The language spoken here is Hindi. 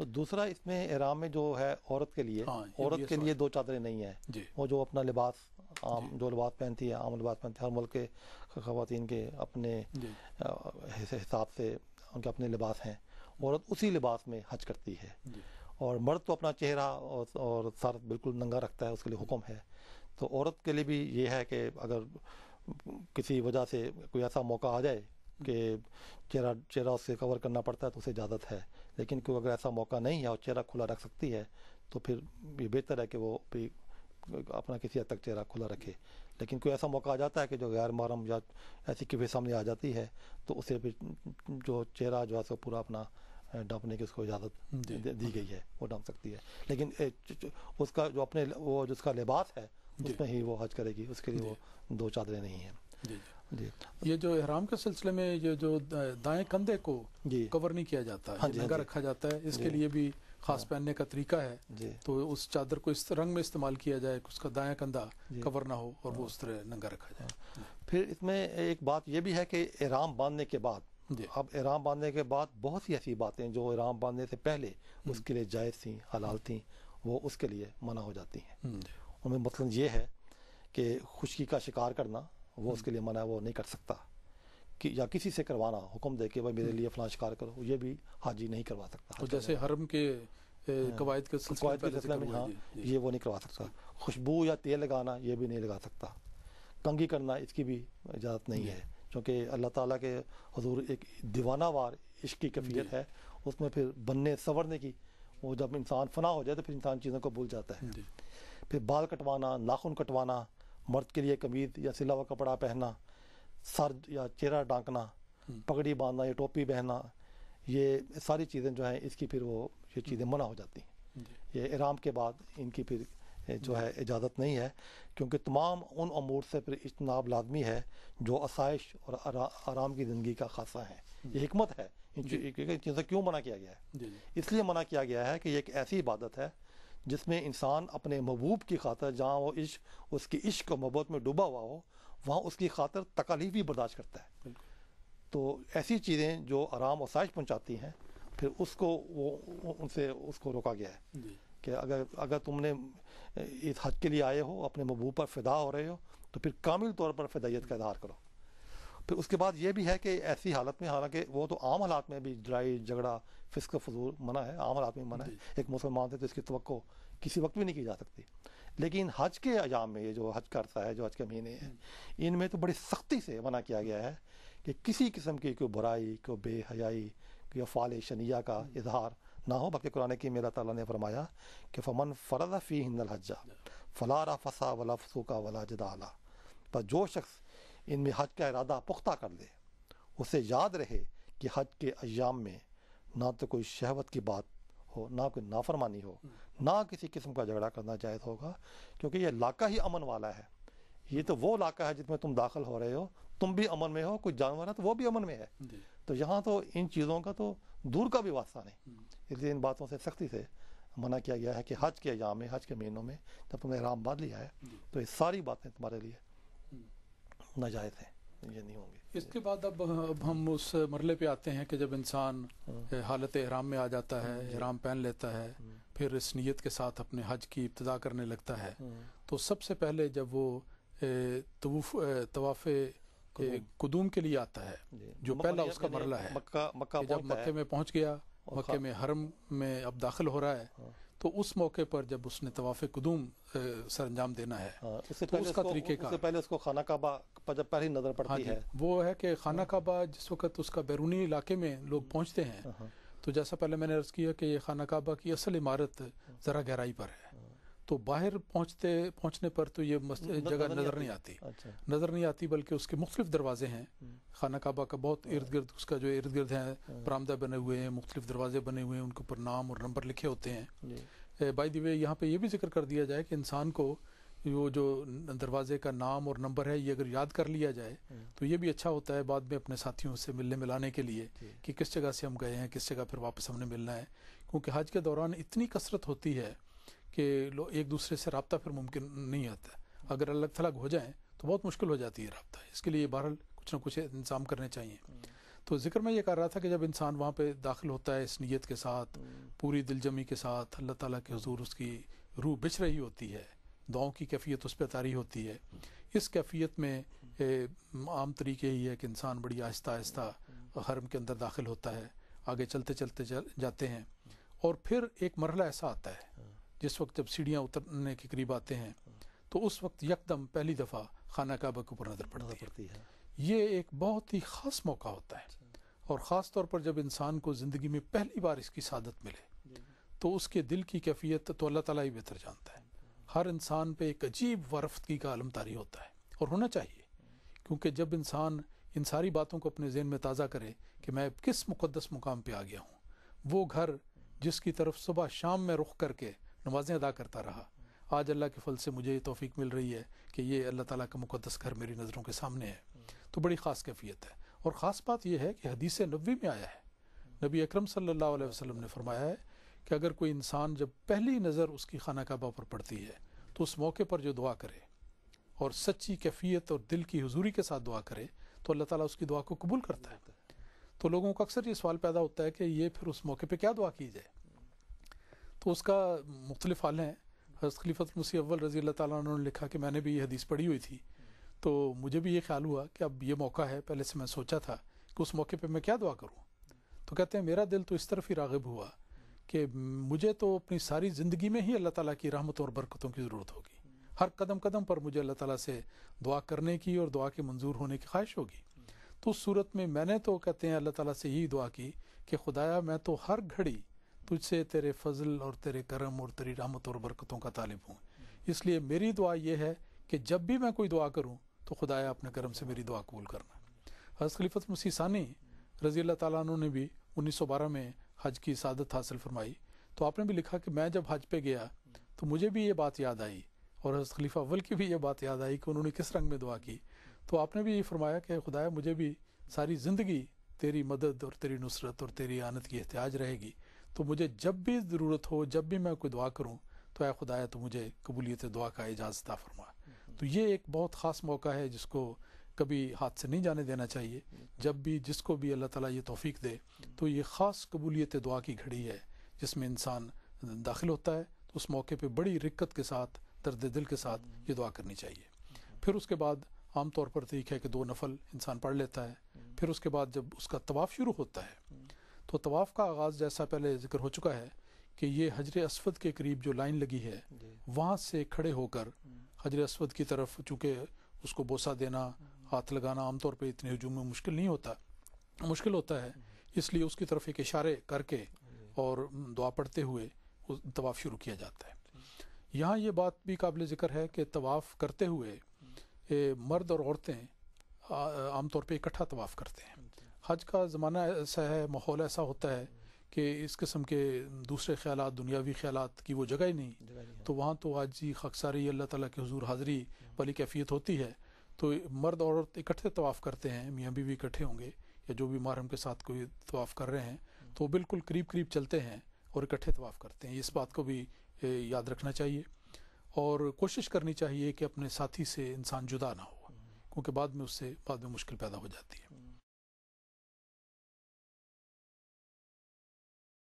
तो दूसरा इसमें एहराम में जो है औरत के लिए हाँ, औरत के लिए दो चादरें नहीं है वो जो अपना लिबास आम जो लिबास पहनती है आम लिबास पहनती है हर मुल्क के खातन के अपने हिसाब से उनके अपने लिबास हैं औरत उसी लिबास में हज करती है और मर्द तो अपना चेहरा और, और सर बिल्कुल नंगा रखता है उसके लिए हुक्म है तो औरत के लिए भी ये है कि अगर किसी वजह से कोई ऐसा मौका आ जाए कि चेहरा चेहरा उससे कवर करना पड़ता है तो उसे इजाज़त है लेकिन क्यों अगर ऐसा मौका नहीं है और चेहरा खुला रख सकती है तो फिर ये बेहतर है कि वो भी अपना किसी हद तक चेहरा खुला रखे लेकिन कोई ऐसा मौका आ जाता है कि जो गैर मुहरम या ऐसी किफे सामने आ जाती है तो उसे फिर जो चेहरा जो है सो पूरा अपना डांपने की उसको इजाज़त दी गई है वो डांप सकती है लेकिन उसका जो अपने वो जिसका लिबास है उसमें ही वो हज करेगी उसके लिए वो दो चादरें नहीं हैं ये जो एहराम के सिलसिले में ये जो दाएं कंधे को कवर नहीं किया जाता है हाँ, हाँ नंगा रखा जाता है इसके लिए भी खास हाँ। पहनने का तरीका है तो उस चादर को इस रंग में इस्तेमाल किया जाए कि उसका दाया कंधा कवर ना हो और वो हाँ। उस तरह नंगा रखा जाए फिर इसमें एक बात यह भी है कि एहराम बांधने के बाद अब एहराम बांधने के बाद बहुत सी ऐसी बातें जो एहराम बांधने से पहले हम्म। उसके लिए जायज़ थी हलाल थी वो उसके लिए मना हो जाती हैं हम्म। उनमें मतलब ये है कि खुशकी का शिकार करना वो उसके लिए मना वो नहीं कर सकता कि या किसी से करवाना हुक्म दे के भाई मेरे लिए फलां शिकार करो ये भी हाजी नहीं करवा सकता तो जैसे हरम के हाँ। कवायद के सिलसिले में हाँ ये वो नहीं करवा सकता खुशबू या तेल लगाना ये भी नहीं लगा सकता कंगी करना इसकी भी इजाज़त नहीं है क्योंकि अल्लाह ताला के हजूर एक वार इश्क की कैफियत है उसमें फिर बनने संवरने की वो जब इंसान फना हो जाए तो फिर इंसान चीज़ों को भूल जाता है फिर बाल कटवाना नाखून कटवाना मर्द के लिए कमीज या सिला हुआ कपड़ा पहनना सर या चेहरा ढांकना हम्म। पगड़ी बांधना या टोपी पहनना ये सारी चीज़ें जो हैं इसकी फिर वो ये चीज़ें हम्म। मना हो जाती हैं ये इराम के बाद इनकी फिर जो है इजाज़त नहीं है क्योंकि तमाम उन अमूर से फिर इजनाब लाजमी है जो आसाइश और आरा, आराम की ज़िंदगी का खासा है ये हमत है इन चीज़ों क्यों मना किया गया है इसलिए मना किया गया है कि ये एक ऐसी इबादत है जिसमें इंसान अपने महबूब की खातर जहाँ वो इश्क उसके इश्क और मोहब्बत में डूबा हुआ हो वहाँ उसकी खातर तकालीफ भी बर्दाश्त करता है तो ऐसी चीज़ें जो आराम और साइज पहुँचाती हैं फिर उसको वो उनसे उसको रोका गया है कि अगर अगर तुमने इस हद के लिए आए हो अपने महबूब पर फिदा हो रहे हो तो फिर कामिल तौर पर फिदाइत का इजहार करो फिर उसके बाद ये भी है कि ऐसी हालत में हालांकि वो तो आम हालात में भी लड़ाई झगड़ा फिसक फजूल मना है आम हालात में मना है एक मुसलमान से तो इसकी तो किसी वक्त भी नहीं की जा सकती लेकिन हज के अजाम में ये जो हज का अरसा है जो हज के महीने हैं इनमें तो बड़ी सख्ती से मना किया गया है कि किसी किस्म की कोई बुराई कोई बेहयाई कोई अफाल शनिया का इजहार ना हो बल्कि कुरान की मेरा तला ने फरमाया कि फमन फ़रज फ़ी हिंदल हजा फलारा फसा वला फसूका वला जदाला पर जो शख्स इनमें हज का इरादा पुख्ता कर ले उसे याद रहे कि हज के अयाम में ना तो कोई शहवत की बात हो ना कोई नाफरमानी हो ना किसी किस्म का झगड़ा करना जायज़ होगा क्योंकि ये इलाका ही अमन वाला है ये तो वो इलाका है जिसमें तुम दाखिल हो रहे हो तुम भी अमन में हो कुछ जानवर है तो वो भी अमन में है तो यहाँ तो इन चीज़ों का तो दूर का भी वास्ता नहीं हम्म। इसलिए इन बातों से सख्ती से मना किया गया है कि हज के अयाम में हज के महीनों में जब तुमने राम बांध लिया है तो ये सारी बातें तुम्हारे लिए नाजायज़ है ये नहीं होंगे इसके बाद अब अब हम उस मरले पे आते हैं कि जब इंसान हाँ। हालत एहराम में आ जाता है हाँ। एहराम पहन लेता है हाँ। फिर इस नीयत के साथ अपने हज की इब्तदा करने लगता है तो सबसे पहले जब वो तवाफे कुदूम के लिए आता है जो पहला उसका मरला है मक्का मक्का जब मक्के में पहुंच गया मक्के में हरम में अब दाखिल हो रहा है तो उस मौके पर जब उसने तवाफ कदूम सर अंजाम देना है हाँ, तो उसका तरीके का पहले उसको खाना काबा जब पहली नजर हाँ पड़ती हाँ है वो है कि खाना हाँ। काबा जिस वक्त उसका बैरूनी इलाके में लोग पहुंचते हैं तो जैसा पहले मैंने अर्ज किया कि ये खाना काबा की असल इमारत जरा गहराई पर है तो बाहर पहुंचते पहुंचने पर तो ये जगह नजर नहीं आती अच्छा। नजर नहीं आती बल्कि उसके मुख्तलिफ दरवाजे हैं खाना काबा का बहुत इर्द गिर्द उसका जो इर्द गिर्द है बरामदा बने हुए हैं मुख्तलिफ दरवाजे बने हुए हैं उनके ऊपर नाम और नंबर लिखे होते हैं बाई दी यहाँ पे ये भी जिक्र कर दिया जाए कि इंसान को वो जो दरवाजे का नाम और नंबर है ये अगर याद कर लिया जाए हम्म। तो ये भी अच्छा होता है बाद में अपने साथियों से मिलने मिलाने के लिए कि किस जगह से हम गए हैं किस जगह फिर वापस हमने मिलना है क्योंकि हज के दौरान इतनी कसरत होती है कि एक दूसरे से रबता फिर मुमकिन नहीं आता अगर अलग थलग हो जाए तो बहुत मुश्किल हो जाती है रबता इसके लिए बहरहाल कुछ ना कुछ इंतजाम करने चाहिए हम्म। तो जिक्र में ये कर रहा था कि जब इंसान वहाँ पे दाखिल होता है इस नीयत के साथ हम्म। पूरी दिलजमी के साथ अल्लाह ताली के हजूर उसकी रूह बिछ रही होती है दुआओं की कैफियत उस पर तारी होती है इस कैफियत में ए, आम तरीके ही है कि इंसान बड़ी आहिस्ता आहिस्ता हम्म। हरम के अंदर दाखिल होता है आगे चलते चलते चल, जाते हैं और फिर एक मरला ऐसा आता है हाँ। जिस वक्त जब सीढ़ियाँ उतरने के करीब आते हैं हाँ। तो उस वक्त यकदम पहली दफ़ा खाना काबा के ऊपर नज़र पड़ती है ये एक बहुत ही ख़ास मौका होता है और ख़ास तौर पर जब इंसान को ज़िंदगी में पहली बार इसकी शादत मिले तो उसके दिल की कैफियत तो अल्लाह ताला ही बेहतर जानता है हर इंसान पे एक अजीब वरफ्तगी का तारी होता है और होना चाहिए क्योंकि जब इंसान इन सारी बातों को अपने जहन में ताज़ा करे कि मैं किस मुकदस मुकाम पर आ गया हूँ वो घर जिसकी तरफ सुबह शाम में रुख करके नमाजें अदा करता रहा आज अल्लाह के फल से मुझे ये तोफ़ी मिल रही है कि ये अल्लाह ताला का मुकदस घर मेरी नज़रों के सामने है तो बड़ी ख़ास कैफियत है और ख़ास बात यह है कि हदीस नबी में आया है नबी अक्रम सल्लल्लाहु ने फरमाया है कि अगर कोई इंसान जब पहली नज़र उसकी खाना काबा पर पड़ती है तो उस मौके पर जो दुआ करे और सच्ची कैफियत और दिल की हजूरी के साथ दुआ करे तो अल्लाह ताला उसकी दुआ को कबूल करता है तो लोगों को अक्सर ये सवाल पैदा होता है कि ये फिर उस मौके पर क्या दुआ की जाए तो उसका मुख्तलिफ हाल हैं हज़रत खलीफत मुसी अव्वल रज़ी अल्लाह ने लिखा कि मैंने भी ये हदीस पढ़ी हुई थी तो मुझे भी ये ख्याल हुआ कि अब ये मौका है पहले से मैं सोचा था कि उस मौके पे मैं क्या दुआ करूँ तो कहते हैं मेरा दिल तो इस तरफ ही रागब हुआ कि मुझे तो अपनी सारी ज़िंदगी में ही अल्लाह ताला की रहमतों और बरकतों की ज़रूरत होगी हर कदम कदम पर मुझे अल्लाह ताला से दुआ करने की और दुआ के मंजूर होने की ख्वाहिश होगी तो उस सूरत में मैंने तो कहते हैं अल्लाह ताला से यही दुआ की कि खुदाया मैं तो हर घड़ी तुझसे तेरे फजल और तेरे करम और तेरी रहमत और बरकतों का तालिब हूँ इसलिए मेरी दुआ यह है कि जब भी मैं कोई दुआ करूँ तो खुदाया अपने करम से मेरी दुआ कबूल करना हज़रत खलीफत मसीह सानी रजी अल्लाह तु ने भी 1912 में हज की सादत हासिल फरमाई तो आपने भी लिखा कि मैं जब हज पे गया तो मुझे भी ये बात याद आई और हज़रत खलीफा अव्वल की भी ये बात याद आई कि उन्होंने किस रंग में दुआ की तो आपने भी ये फरमाया कि खुदाया मुझे भी सारी ज़िंदगी तेरी मदद और तेरी नुसरत और तेरी आनत की एहतियाज रहेगी तो मुझे जब भी ज़रूरत हो जब भी मैं कोई दुआ करूँ तो ए खुदाया तो मुझे कबूलियत दुआ का इजाजत फरमा तो ये एक बहुत ख़ास मौका है जिसको कभी हाथ से नहीं जाने देना चाहिए जब भी जिसको भी अल्लाह ताला ये तोफ़ी दे तो ये ख़ास कबूलियत दुआ की घड़ी है जिसमें इंसान दाखिल होता है तो उस मौके पर बड़ी रिक्कत के साथ दर्द दिल के साथ ये दुआ करनी चाहिए फिर उसके बाद आमतौर पर तरीक तो है कि दो नफल इंसान पढ़ लेता है फिर उसके बाद जब उसका तवाफ़ शुरू होता है तो तवाफ़ का आगाज़ जैसा पहले जिक्र हो चुका है कि ये हजर असफद के करीब जो लाइन लगी है वहाँ से खड़े होकर हजर असवद की तरफ चूँकि उसको बोसा देना हाथ लगाना आमतौर पर इतने हजूम में मुश्किल नहीं होता मुश्किल होता है इसलिए उसकी तरफ एक इशारे करके और दुआ पढ़ते हुए तवाफ़ शुरू किया जाता है यहाँ ये बात भी काबिल ज़िक्र है कि तवाफ़ करते हुए मर्द और औरतें आमतौर पर इकट्ठा तवाफ़ करते हैं हज का ज़माना ऐसा है माहौल ऐसा होता है कि इस किस्म के दूसरे ख्याल दुनियावी ख्याल की वो जगह ही नहीं तो वहाँ तो आज ही खकसारी अल्लाह तला की हजूर हाजिरी हम्म। वाली कैफियत होती है तो मर्द और औरत इकट्ठे तवाफ़ करते हैं मियाँ बीवी इकट्ठे होंगे या जो भी मारम के साथ कोई तवाफ़ कर रहे हैं हम्म। तो बिल्कुल करीब करीब चलते हैं और इकट्ठे तवाफ़ करते हैं इस बात को भी याद रखना चाहिए और कोशिश करनी चाहिए कि अपने साथी से इंसान जुदा ना हो हम्म। क्योंकि बाद में उससे बाद में मुश्किल पैदा हो जाती है